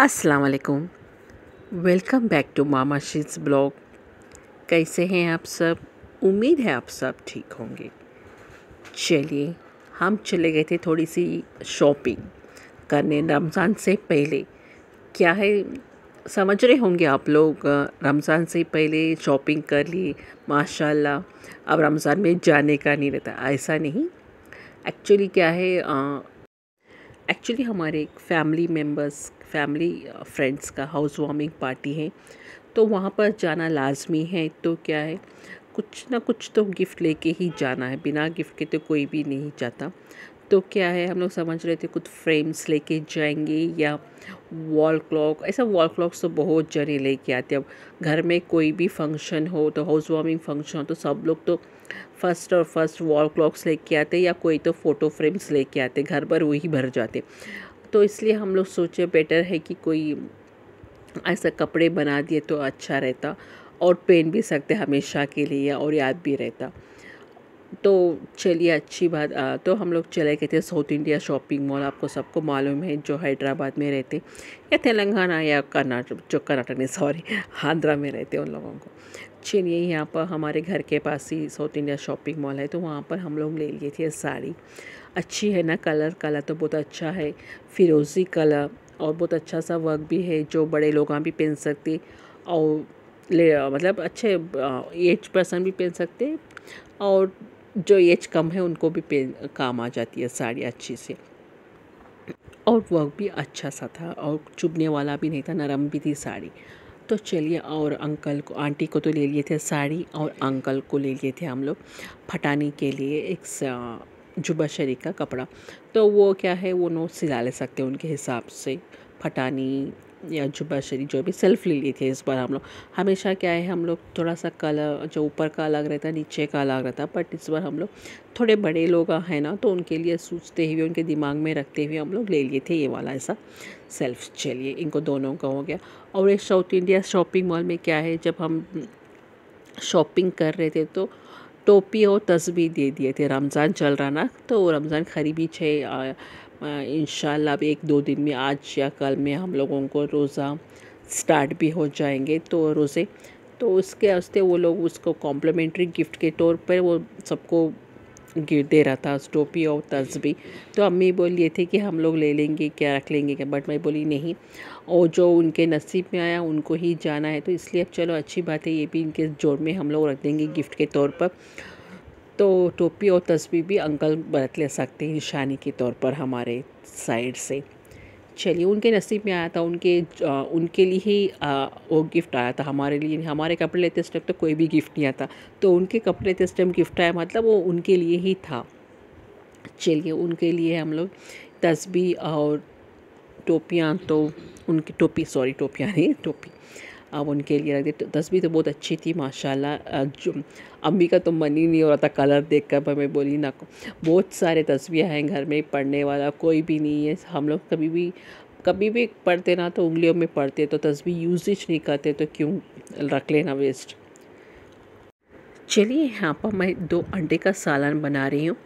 अस्सलाम वालेकुम welcome back to मामा शीज ब्लॉग कैसे हैं आप सब उम्मीद है आप सब ठीक होंगे चलिए हम चले गए थे थोड़ी सी शॉपिंग करने रमज़ान से पहले क्या है समझ रहे होंगे आप लोग रमज़ान से पहले शॉपिंग कर ली माशाल्लाह अब रमज़ान में जाने का नहीं रहता ऐसा नहीं एक्चुअली क्या है आ, एक्चुअली हमारे फैमिली मेम्बर्स फैमिली फ्रेंड्स का हाउस वार्मिंग पार्टी है तो वहाँ पर जाना लाजमी है तो क्या है कुछ ना कुछ तो गिफ़्ट लेके ही जाना है बिना गिफ़्ट के तो कोई भी नहीं जाता तो क्या है हम लोग समझ रहे थे कुछ फ्रेम्स लेके जाएंगे या वॉल क्लॉक ऐसा वॉल क्लॉक्स तो बहुत जने लेके आते अब घर में कोई भी फंक्शन हो तो हाउस वार्मिंग फंक्शन हो तो सब लोग तो फर्स्ट और फर्स्ट वॉल क्लॉक्स लेके आते या कोई तो फ़ोटो फ्रेम्स लेके आते घर पर वही भर जाते तो इसलिए हम लोग सोचे बेटर है कि कोई ऐसा कपड़े बना दिए तो अच्छा रहता और पहन भी सकते हमेशा के लिए और याद भी रहता तो चलिए अच्छी बात आ, तो हम लोग चले गए थे साउथ इंडिया शॉपिंग मॉल आपको सबको मालूम है जो हैदराबाद में रहते या तेलंगाना या कर्नाटक जो कर्नाटक नहीं सॉरी आंध्रा में रहते उन लोगों को चलिए यहाँ पर हमारे घर के पास ही साउथ इंडिया शॉपिंग मॉल है तो वहाँ पर हम लोग ले लिए थे साड़ी अच्छी है ना कलर कलर तो बहुत अच्छा है फिरोज़ी कलर और बहुत अच्छा सा वर्क भी है जो बड़े लोग भी पहन सकते और ले मतलब अच्छे एज पर्सन भी पहन सकते और जो एज कम है उनको भी पे काम आ जाती है साड़ी अच्छी से और वर्क भी अच्छा सा था और चुभने वाला भी नहीं था नरम भी थी साड़ी तो चलिए और अंकल को आंटी को तो ले लिए थे साड़ी और अंकल को ले लिए थे हम लोग फटाने के लिए एक जुबा शरीक का कपड़ा तो वो क्या है वो नो सिला ले सकते हैं उनके हिसाब से फटानी या जुबा शरीफ जो भी सेल्फ ले लिए थे इस बार हम लोग हमेशा क्या है हम लोग थोड़ा सा कलर जो ऊपर का अलग रहता नीचे का अलग रहता बट इस बार हम लोग थोड़े बड़े लोग हैं ना तो उनके लिए सोचते हुए उनके दिमाग में रखते हुए हम लोग ले लिए थे ये वाला ऐसा सेल्फ चलिए इनको दोनों का हो गया और एक साउथ इंडिया शॉपिंग मॉल में क्या है जब हम शॉपिंग कर रहे थे तो टोपी और तस्वीर दे दिए थे रमज़ान चल रहा ना तो रमज़ान खरीबी छः इन अब एक दो दिन में आज या कल में हम लोगों को रोज़ा स्टार्ट भी हो जाएंगे तो रोज़े तो उसके वास्ते वो लोग उसको कॉम्प्लीमेंट्री गिफ्ट के तौर पर वो सबको दे रहा था टोपी और तस्बी तो अम्मी बोल रही थी कि हम लोग ले लेंगे क्या रख लेंगे क्या बट मैं बोली नहीं और जो उनके नसीब में आया उनको ही जाना है तो इसलिए अब चलो अच्छी बात है ये भी इनके जोड़ में हम लोग रख देंगे गिफ्ट के तौर पर तो टोपी और तस्वीर भी अंकल बरत ले सकते हैं निशानी के तौर पर हमारे साइड से चलिए उनके नसीब में आया था उनके आ, उनके लिए ही आ, वो गिफ्ट आया था हमारे लिए हमारे कपड़े लेते इस टाइम तो कोई भी गिफ्ट नहीं आता तो उनके कपड़े लेते इस टाइम गिफ्ट आया मतलब वो उनके लिए ही था चलिए उनके लिए हम लोग तस्बी और टोपियाँ तो उनकी टोपी सॉरी टोपियाँ नहीं टोपी आप उनके लिए रख दें तो तस्वीर तो बहुत अच्छी थी माशाल्लाह जो अम्मी का तो मन ही नहीं हो रहा था कलर देख कर मैं बोली ना बहुत सारे तस्वीर हैं घर में पढ़ने वाला कोई भी नहीं है हम लोग कभी भी कभी भी पढ़ते ना तो उंगलियों में पढ़ते तो तस्वीर यूजेज नहीं करते तो क्यों रख लेना वेस्ट चलिए यहाँ पर मैं दो अंडे का सालन बना रही हूँ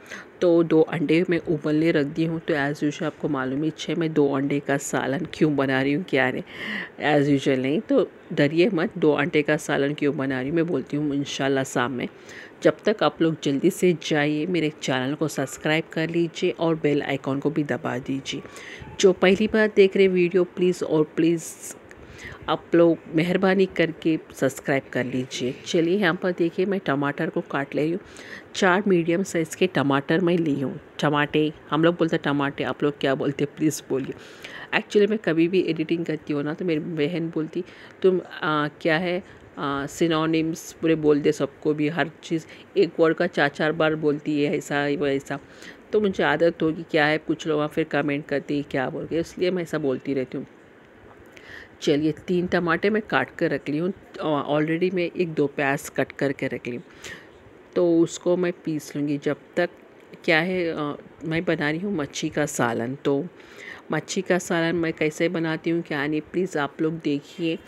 तो दो अंडे मैं उबलने रख दी हूँ तो एज़ यूजल आपको मालूम ही है मैं दो अंडे का सालन क्यों बना रही हूँ क्या नहीं एज़ यूजल नहीं तो डरिए मत दो अंडे का सालन क्यों बना रही हूँ मैं बोलती हूँ इन शाम में जब तक आप लोग जल्दी से जाइए मेरे चैनल को सब्सक्राइब कर लीजिए और बेल आइकॉन को भी दबा दीजिए जो पहली बार देख रहे वीडियो प्लीज़ और प्लीज़ आप लोग मेहरबानी करके सब्सक्राइब कर लीजिए चलिए यहाँ पर देखिए मैं टमाटर को काट ले रही हूँ चार मीडियम साइज़ के टमाटर मैं ली हूँ टमाटे हम लोग बोलते हैं टमाटे आप लोग क्या बोलते हैं प्लीज़ बोलिए एक्चुअली मैं कभी भी एडिटिंग करती हूँ ना तो मेरी बहन बोलती तुम आ, क्या है सिनोनिम्स पूरे बोल दे सबको भी हर चीज़ एक वर्ड का चार चार बार बोलती है ऐसा वैसा तो मुझे आदत होगी क्या है कुछ लोग फिर कमेंट करती क्या बोल के इसलिए मैं ऐसा बोलती रहती हूँ चलिए तीन टमाटे मैं काट कर रख ली हूँ ऑलरेडी मैं एक दो प्याज कट करके रख ली तो उसको मैं पीस लूँगी जब तक क्या है आ, मैं बना रही हूँ मच्छी का सालन तो मच्छी का सालन मैं कैसे बनाती हूँ क्या नहीं प्लीज़ आप लोग देखिए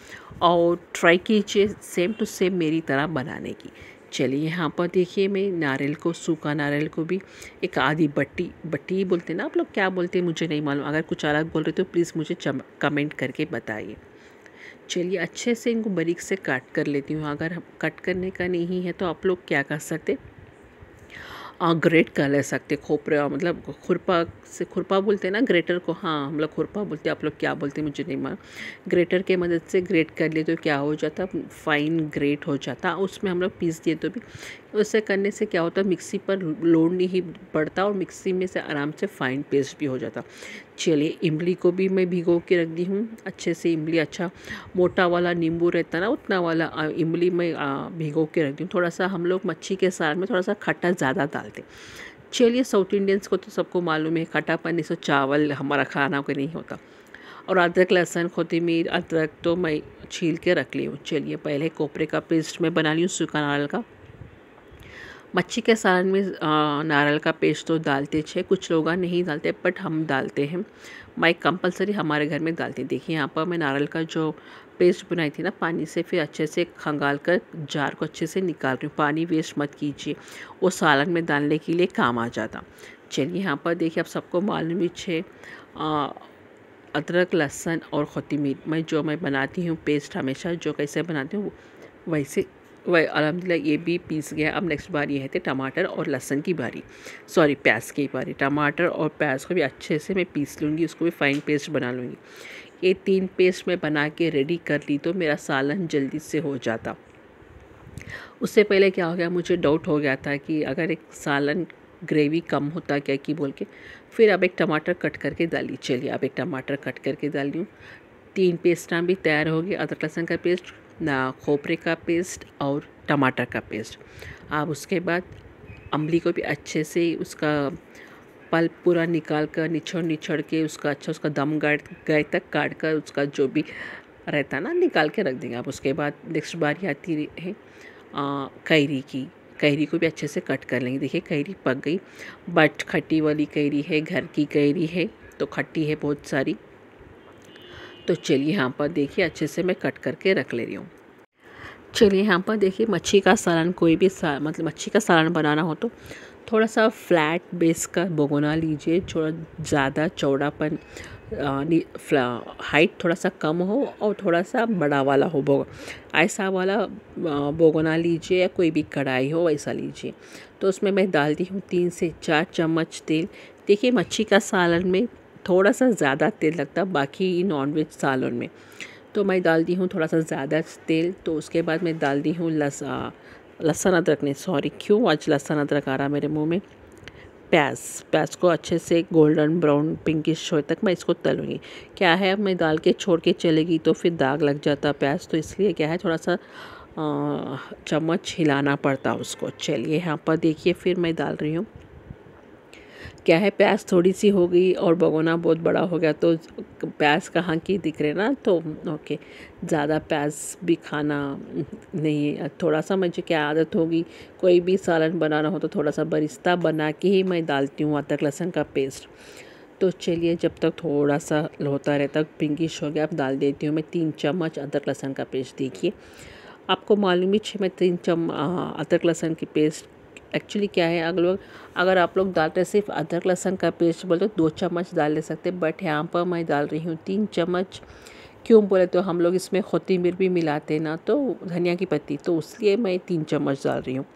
और ट्राई कीजिए सेम टू सेम मेरी तरह बनाने की चलिए यहाँ पर देखिए मैं नारियल को सूखा नारियल को भी एक आधी बट्टी बट्टी ही बोलते हैं ना आप लोग क्या बोलते हैं मुझे नहीं मालूम अगर कुछ अलग बोल रहे तो प्लीज़ मुझे कमेंट करके बताइए चलिए अच्छे से इनको बारीक से काट कर लेती हूँ अगर कट करने का नहीं है तो आप लोग क्या कर सकते ग्रेट कर ले सकते खोपरे मतलब खुरपा से खुरपा बोलते हैं ना ग्रेटर को हाँ हम लोग खुरपा बोलते हैं आप लोग क्या बोलते हैं मुझे नहीं मान ग्रेटर के मदद से ग्रेट कर लिए तो क्या हो जाता फाइन ग्रेट हो जाता उसमें हम लोग पीस दिए तो भी उससे करने से क्या होता है मिक्सी पर लोड नहीं पड़ता और मिक्सी में से आराम से फाइन पेस्ट भी हो जाता चलिए इमली को भी मैं भिगो के रख दी हूँ अच्छे से इमली अच्छा मोटा वाला नींबू रहता ना उतना वाला इमली मैं भिगो के रख दी हूँ थोड़ा सा हम लोग मच्छी के सार में थोड़ा सा खट्टा ज़्यादा डालते चलिए साउथ इंडियंस को तो सबको मालूम है खट्टापन इस चावल हमारा खाना को नहीं होता और अदरक लहसुन खोतीमीर अदरक तो मैं छील के रख ली हूँ चलिए पहले कोपरे का पेस्ट मैं बना ली हूँ सूखा नारियल का मच्छी के सालन में नारियल का पेस्ट तो डालते छे कुछ लोग नहीं डालते बट हम डालते हैं माइक कंपलसरी हमारे घर में डालते देखिए यहाँ पर मैं नारियल का जो पेस्ट बनाई थी ना पानी से फिर अच्छे से खंगाल कर जार को अच्छे से निकाल रही हूँ पानी वेस्ट मत कीजिए वो सालन में डालने के लिए काम आ जाता चलिए यहाँ पर देखिए आप सबको मालूम ही छे अदरक लहसुन और मीट मैं जो मैं बनाती हूँ पेस्ट हमेशा जो कैसे बनाती हूँ वैसे वही अलहमदिल्ला ये भी पीस गया अब नेक्स्ट बारी है थे टमाटर और लहसन की बारी सॉरी प्याज की बारी टमाटर और प्याज को भी अच्छे से मैं पीस लूँगी उसको भी फाइन पेस्ट बना लूँगी ये तीन पेस्ट मैं बना के रेडी कर ली तो मेरा सालन जल्दी से हो जाता उससे पहले क्या हो गया मुझे डाउट हो गया था कि अगर एक सालन ग्रेवी कम होता क्या कि बोल के फिर अब एक टमाटर कट करके डाली चलिए अब एक टमाटर कट करके डाली हूँ तीन पेस्टा भी तैयार हो गए अदरक लहसन का पेस्ट खोपरे का पेस्ट और टमाटर का पेस्ट आप उसके बाद अम्ली को भी अच्छे से उसका पल पूरा निकाल कर निचोड़ निछड़ के उसका अच्छा उसका दम गाड़ गए तक काट कर उसका जो भी रहता ना निकाल के रख देंगे आप उसके बाद नेक्स्ट बारी आती है कैरी की कैरी को भी अच्छे से कट कर लेंगे देखिए कैरी पक गई बट खट्टी वाली कैरी है घर की कैरी है तो खट्टी है बहुत सारी तो चलिए यहाँ पर देखिए अच्छे से मैं कट करके रख ले रही हूँ चलिए यहाँ पर देखिए मच्छी का सालन कोई भी सा मतलब मच्छी का सालन बनाना हो तो थोड़ा सा फ्लैट बेस का भगोना लीजिए थोड़ा ज़्यादा चौड़ापन हाइट थोड़ा सा कम हो और थोड़ा सा बड़ा वाला हो बोगो ऐसा वाला बोगोना लीजिए या कोई भी कढ़ाई हो वैसा लीजिए तो उसमें मैं डालती हूँ तीन से चार चम्मच तेल देखिए मच्छी का सालन में थोड़ा सा ज़्यादा तेल लगता बाकी नॉनवेज सालन में तो मैं डाल दी हूँ थोड़ा सा ज़्यादा तेल तो उसके बाद मैं डाल दी हूँ लस लहसुन अदरक नहीं सॉरी क्यों आज लहसुन अदरक आ रहा मेरे मुँह में प्याज प्याज को अच्छे से गोल्डन ब्राउन पिंकिश होए तक मैं इसको तलूँगी क्या है मैं डाल के छोड़ के चलेगी तो फिर दाग लग जाता प्याज तो इसलिए क्या है थोड़ा सा चम्मच हिलाना पड़ता उसको चलिए यहाँ पर देखिए फिर मैं डाल रही हूँ क्या है प्याज थोड़ी सी हो गई और भगोना बहुत बड़ा हो गया तो प्याज कहाँ की दिख रहे ना तो ओके ज़्यादा प्याज भी खाना नहीं है थोड़ा सा मुझे क्या आदत होगी कोई भी सालन बनाना हो तो थोड़ा सा बरिस्ता बना के ही मैं डालती हूँ अदरक लहसुन का पेस्ट तो चलिए जब तक थोड़ा सा होता रहता पिंकिश हो गया अब डाल देती हूँ मैं तीन चम्मच अदरक लहसन का पेस्ट देखिए आपको मालूम ही छः मैं तीन चम अदरक लहसन की पेस्ट एक्चुअली क्या है अगर लोग अगर आप लोग डालते हैं सिर्फ अदरक लहसन का पेस्ट बोले तो दो चम्मच डाल ले सकते हैं बट यहाँ पर मैं डाल रही हूँ तीन चम्मच क्यों बोले तो हम लोग इसमें मिर भी मिलाते ना तो धनिया की पत्ती तो इसलिए मैं तीन चम्मच डाल रही हूँ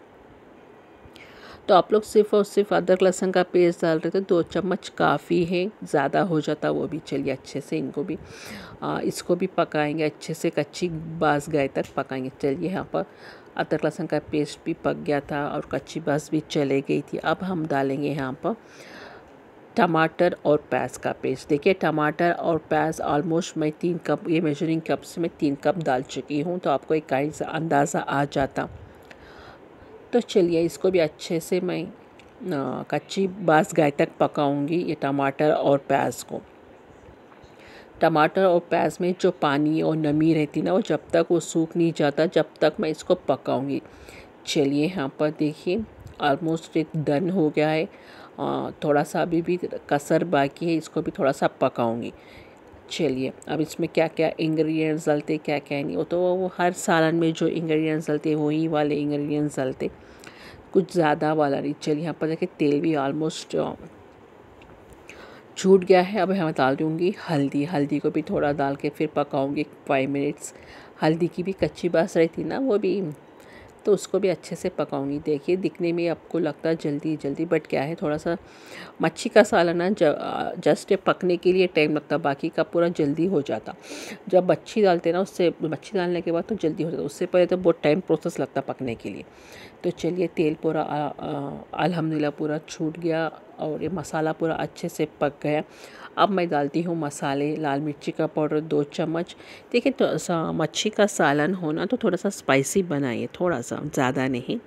तो आप लोग सिर्फ और सिर्फ अदरक लहसन का पेस्ट डाल रहे थे दो चम्मच काफ़ी है ज़्यादा हो जाता वो भी चलिए अच्छे से इनको भी आ, इसको भी पकाएंगे अच्छे से कच्ची बास गाय तक पकाएंगे चलिए यहाँ पर अदरक लहसन का पेस्ट भी पक गया था और कच्ची बस भी चले गई थी अब हम डालेंगे यहाँ पर टमाटर और प्याज का पेस्ट देखिए टमाटर और प्याज ऑलमोस्ट मैं तीन कप ये मेजरिंग कप से मैं तीन कप डाल चुकी हूँ तो आपको एक काइंड सा अंदाज़ा आ जाता तो चलिए इसको भी अच्छे से मैं कच्ची बास गाय तक पकाऊंगी ये टमाटर और प्याज को टमाटर और प्याज में जो पानी और नमी रहती ना वो जब तक वो सूख नहीं जाता जब तक मैं इसको पकाऊंगी चलिए यहाँ पर देखिए ऑलमोस्ट एक डन हो गया है आ, थोड़ा सा अभी भी कसर बाकी है इसको भी थोड़ा सा पकाऊंगी चलिए अब इसमें क्या क्या इंग्रेडिएंट्स डलते क्या क्या नहीं वो तो वो हर सालन में जो इंग्रेडिएंट्स डलते वही वाले इंग्रेडिएंट्स डलते कुछ ज़्यादा वाला नहीं चलिए यहाँ पर देखिए तेल भी ऑलमोस्ट छूट गया है अब मैं डाल दूँगी हल्दी हल्दी को भी थोड़ा डाल के फिर पकाऊँगी फाइव मिनट्स हल्दी की भी कच्ची बास रहती ना वो भी तो उसको भी अच्छे से पकाऊंगी देखिए दिखने में आपको लगता है जल्दी जल्दी बट क्या है थोड़ा सा मच्छी का सालाना जस्ट पकने के लिए टाइम लगता बाकी का पूरा जल्दी हो जाता जब मच्छी डालते ना उससे मच्छी डालने के बाद तो जल्दी हो जाता उससे पहले तो बहुत टाइम प्रोसेस लगता पकने के लिए तो चलिए तेल पूरा अलहमदिल्ला पूरा छूट गया और ये मसाला पूरा अच्छे से पक गया अब मैं डालती हूँ मसाले लाल मिर्ची का पाउडर दो चम्मच देखिए तो सा मच्छी का सालन होना तो थोड़ा सा स्पाइसी बनाइए थोड़ा सा ज़्यादा नहीं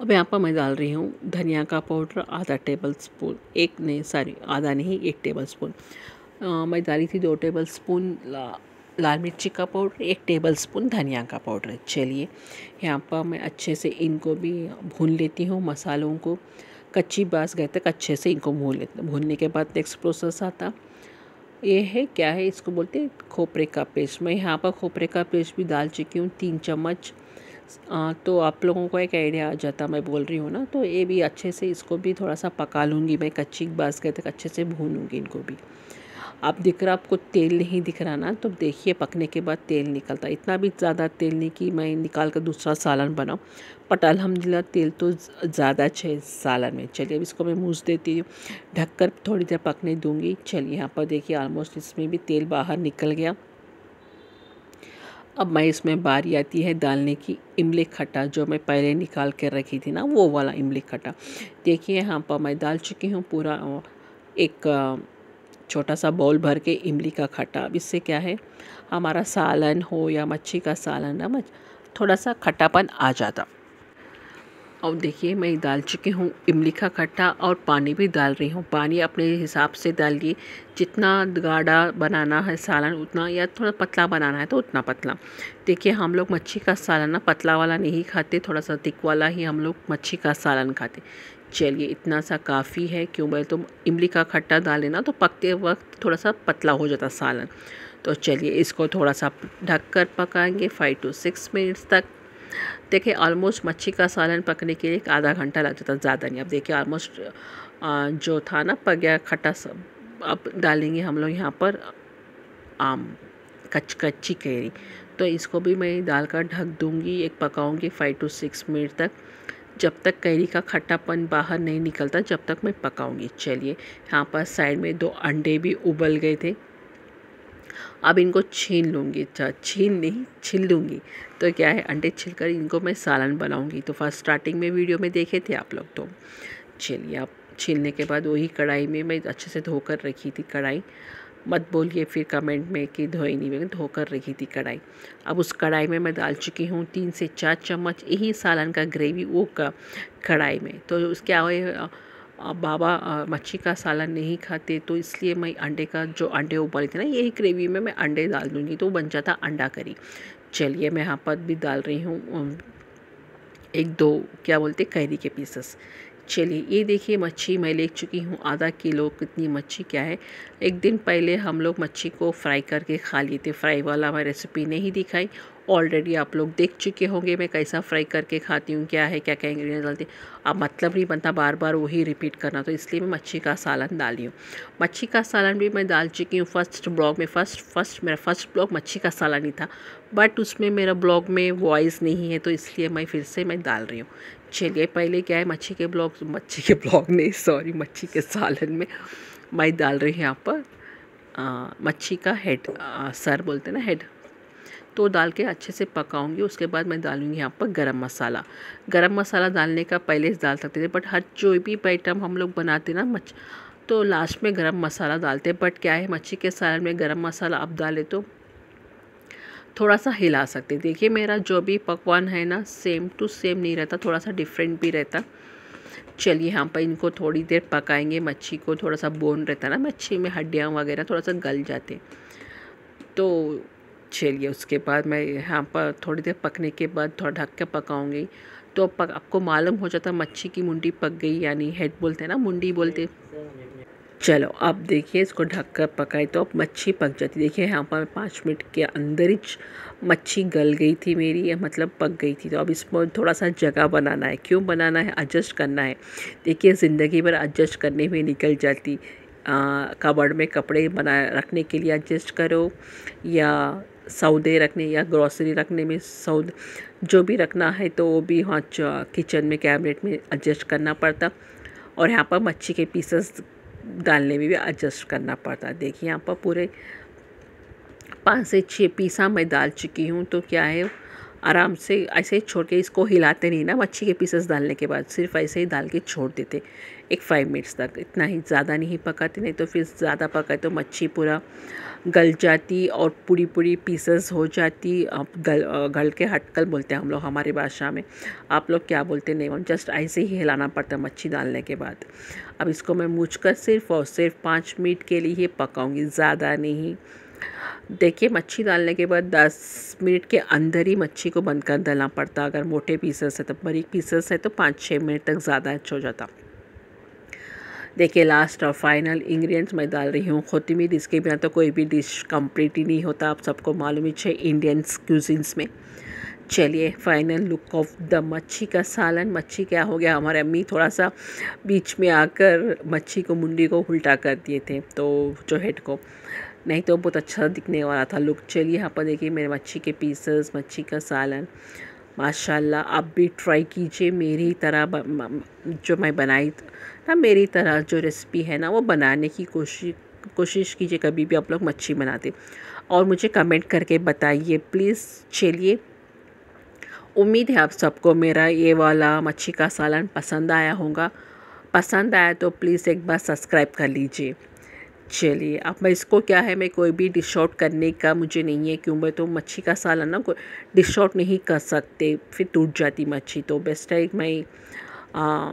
अब यहाँ पर मैं डाल रही हूँ धनिया का पाउडर आधा टेबल स्पून एक नहीं सॉरी आधा नहीं एक टेबल स्पून आ, मैं डाली थी दो टेबल स्पून लाल मिर्ची का पाउडर एक टेबल स्पून धनिया का पाउडर चलिए यहाँ पर मैं अच्छे से इनको भी भून लेती हूँ मसालों को कच्ची बास गए तक अच्छे से इनको भून लेते भूनने के बाद नेक्स्ट प्रोसेस आता ये है क्या है इसको बोलते हैं खोपरे का पेस्ट मैं यहाँ पर खोपरे का पेस्ट भी डाल चुकी हूँ तीन चम्मच आ, तो आप लोगों को एक आइडिया आ जाता मैं बोल रही हूँ ना तो ये भी अच्छे से इसको भी थोड़ा सा पका लूँगी मैं कच्ची बास गए तक अच्छे से भूनूँगी इनको भी आप दिख रहा आपको तेल नहीं दिख रहा ना तो देखिए पकने के बाद तेल निकलता है इतना भी ज़्यादा तेल नहीं कि मैं निकाल कर दूसरा सालन बनाऊँ बट अलहमदिल्ला तेल तो ज़्यादा है सालन में चलिए अब इसको मैं मूझ देती हूँ ढक कर थोड़ी देर पकने दूँगी चलिए यहाँ पर देखिए ऑलमोस्ट इसमें भी तेल बाहर निकल गया अब मैं इसमें बारी आती है डालने की इमली खट्टा जो मैं पहले निकाल कर रखी थी ना वो वाला इमली खट्टा देखिए यहाँ पर मैं डाल चुकी हूँ पूरा एक छोटा सा बाउल भर के इमली का खट्टा अब इससे क्या है हमारा सालन हो या मच्छी का सालन ना थोड़ा सा खट्टापन आ जाता और देखिए मैं डाल चुकी हूँ इमली का खट्टा और पानी भी डाल रही हूँ पानी अपने हिसाब से डालिए जितना गाढ़ा बनाना है सालन उतना या थोड़ा पतला बनाना है तो उतना पतला देखिए हम लोग मच्छी का सालन ना पतला वाला नहीं खाते थोड़ा सा तिक वाला ही हम लोग मच्छी का सालन खाते चलिए इतना सा काफ़ी है क्यों बोले तो इमली का खट्टा डाल ना तो पकते वक्त थोड़ा सा पतला हो जाता सालन तो चलिए इसको थोड़ा सा ढक कर पकाएँगे फाइव टू सिक्स मिनट्स तक देखिए ऑलमोस्ट मच्छी का सालन पकने के लिए एक आधा घंटा लग जाता ज़्यादा नहीं अब देखिए ऑलमोस्ट जो था ना पक गया खट्टा सब अब डालेंगे हम लोग यहाँ पर आम कच कच्ची कैरी तो इसको भी मैं डालकर ढक दूंगी एक पकाऊंगी फाइव टू सिक्स मिनट तक जब तक कैरी का खट्टापन बाहर नहीं निकलता जब तक मैं पकाऊंगी चलिए यहाँ पर साइड में दो अंडे भी उबल गए थे अब इनको छीन लूँगी अच्छा छीन नहीं छिल लूँगी तो क्या है अंडे छिल इनको मैं सालन बनाऊँगी तो फर्स्ट स्टार्टिंग में वीडियो में देखे थे आप लोग तो चलिए आप छीलने के बाद वही कढ़ाई में मैं अच्छे से धोकर रखी थी कढ़ाई मत बोलिए फिर कमेंट में कि धोई नहीं मैंने धोकर रखी थी कढ़ाई अब उस कढ़ाई में मैं डाल चुकी हूँ तीन से चार चम्मच यही सालन का ग्रेवी वो का कढ़ाई में तो उसके आवे बाबा मच्छी का सालन नहीं खाते तो इसलिए मैं अंडे का जो अंडे उबाले थे ना यही ग्रेवी में मैं अंडे डाल दूँगी तो बन जाता अंडा करी चलिए मैं यहाँ पर भी डाल रही हूँ एक दो क्या बोलते कैरी के पीसेस चलिए ये देखिए मच्छी मैं ले चुकी हूँ आधा किलो कितनी मच्छी क्या है एक दिन पहले हम लोग मच्छी को फ्राई करके खा लिए थे फ्राई वाला मैं रेसिपी नहीं दिखाई ऑलरेडी आप लोग देख चुके होंगे मैं कैसा फ्राई करके खाती हूँ क्या है क्या क्या इंग्रेडिएंट डालती अब मतलब नहीं बनता बार बार वही रिपीट करना तो इसलिए मैं मच्छी का सालन डाली हूँ मच्छी का सालन भी मैं डाल चुकी हूँ फर्स्ट ब्लॉग में फ़र्स्ट फर्स्ट मेरा फर्स्ट ब्लॉग मच्छी का सालन ही था बट उसमें मेरा ब्लॉग में वॉइस नहीं है तो इसलिए मैं फिर से मैं डाल रही हूँ चलिए पहले क्या है मच्छी के ब्लॉग मच्छी के ब्लॉग नहीं सॉरी मच्छी के सालन में मैं डाल रही हूँ यहाँ पर मच्छी का हेड आ, सर बोलते हैं ना हेड तो डाल के अच्छे से पकाऊंगी उसके बाद मैं डालूंगी यहाँ पर गरम मसाला गरम मसाला डालने का पहले डाल सकते थे बट हर जो भी आइटम हम लोग बनाते ना मछ तो लास्ट में गरम मसाला डालते हैं बट क्या है मच्छी के सालन में गरम मसाला आप डाले तो थोड़ा सा हिला सकते देखिए मेरा जो भी पकवान है ना सेम टू सेम नहीं रहता थोड़ा सा डिफरेंट भी रहता चलिए यहाँ पर इनको थोड़ी देर पकाएंगे मच्छी को थोड़ा सा बोन रहता ना मच्छी में हड्डियाँ वगैरह थोड़ा सा गल जाते तो चलिए उसके बाद मैं यहाँ पर थोड़ी देर पकने के बाद थोड़ा ढक के पकाऊँगी तो पक, आपको मालूम हो जाता मच्छी की मुंडी पक गई यानी हेड बोलते हैं ना मुंडी बोलते चलो अब देखिए इसको ढक कर पकाए तो अब मच्छी पक जाती देखिए यहाँ पर पाँच मिनट के अंदर ही मच्छी गल गई थी मेरी मतलब पक गई थी तो अब इसमें थोड़ा सा जगह बनाना है क्यों बनाना है एडजस्ट करना है देखिए ज़िंदगी भर एडजस्ट करने में निकल जाती कबड़ में कपड़े बना रखने के लिए एडजस्ट करो या सौदे रखने या ग्रॉसरी रखने में सौद जो भी रखना है तो वो भी वहाँ किचन में कैबिनेट में एडजस्ट करना पड़ता और यहाँ पर मच्छी के पीसेस डालने में भी एडजस्ट करना पड़ता है देखिए यहाँ पर पूरे पाँच से छः पीसा मैं डाल चुकी हूँ तो क्या है आराम से ऐसे ही छोड़ के इसको हिलाते नहीं ना मच्छी के पीसेस डालने के बाद सिर्फ ऐसे ही डाल के छोड़ देते एक फाइव मिनट्स तक इतना ही ज़्यादा नहीं पकाते नहीं तो फिर ज़्यादा पकाए तो मच्छी पूरा गल जाती और पूरी पूरी पीसेस हो जाती आप गल गल के हटकल बोलते हैं हम लोग हमारी भाषा में आप लोग क्या बोलते हैं नहीं जस्ट ऐसे ही हिलाना पड़ता है मच्छी डालने के बाद अब इसको मैं मूछ सिर्फ और सिर्फ पाँच मिनट के लिए ही पकाऊँगी ज़्यादा नहीं देखिए मच्छी डालने के बाद 10 मिनट के अंदर ही मच्छी को बंद कर डालना पड़ता अगर मोटे पीसेस है तो बारीक पीसेस है तो पाँच छः मिनट तक ज़्यादा अच्छा हो जाता देखिए लास्ट और फाइनल इंग्रेडिएंट्स मैं डाल रही हूँ खोतमीर इसके बिना तो कोई भी डिश कम्प्लीट ही नहीं होता आप सबको मालूम ही चाहिए इंडियंस क्यूजिनस में चलिए फाइनल लुक ऑफ द मच्छी का सालन मच्छी क्या हो गया हमारे अम्मी थोड़ा सा बीच में आकर मच्छी को मुंडी को उल्टा कर दिए थे तो जो हेड को नहीं तो बहुत अच्छा दिखने वाला था लुक चलिए यहाँ पर देखिए मेरे मच्छी के पीसेस मच्छी का सालन माशाल्लाह आप भी ट्राई कीजिए मेरी तरह जो मैं बनाई ना मेरी तरह जो रेसिपी है ना वो बनाने की कोशिश कोशिश कीजिए कभी भी आप लोग मच्छी बनाते और मुझे कमेंट करके बताइए प्लीज़ चलिए उम्मीद है आप सबको मेरा ये वाला मच्छी का सालन पसंद आया होगा पसंद आया तो प्लीज़ एक बार सब्सक्राइब कर लीजिए चलिए अब मैं इसको क्या है मैं कोई भी डिश आउट करने का मुझे नहीं है क्यों भाई तो मच्छी का साला ना कोई डिश आउट नहीं कर सकते फिर टूट जाती मच्छी तो बेस्ट है मैं आ,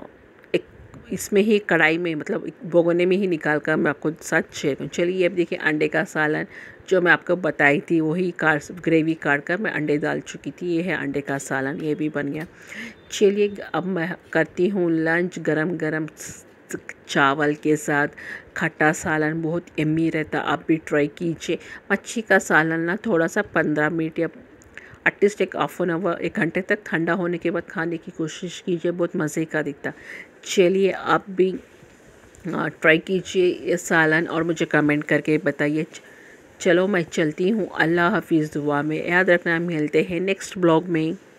एक इसमें ही कढ़ाई में मतलब भगोने में ही निकाल कर मैं आपको साथ शेयर करूँ चलिए अब देखिए अंडे का सालन जो मैं आपको बताई थी वही काट ग्रेवी काट कर मैं अंडे डाल चुकी थी ये है अंडे का सालन ये भी बन गया चलिए अब मैं करती हूँ लंच गरम गरम चावल के साथ खट्टा सालन बहुत यम्मी रहता आप भी ट्राई कीजिए मच्छी का सालन ना थोड़ा सा पंद्रह मिनट या एटलीस्ट एक हाफ एन आवर एक घंटे तक ठंडा होने के बाद खाने की कोशिश कीजिए बहुत मज़े का दिखता चलिए आप भी ट्राई कीजिए ये सालन और मुझे कमेंट करके बताइए चलो मैं चलती हूँ अल्लाह हाफिज़ दुआ में याद रखना मिलते हैं नेक्स्ट ब्लॉग में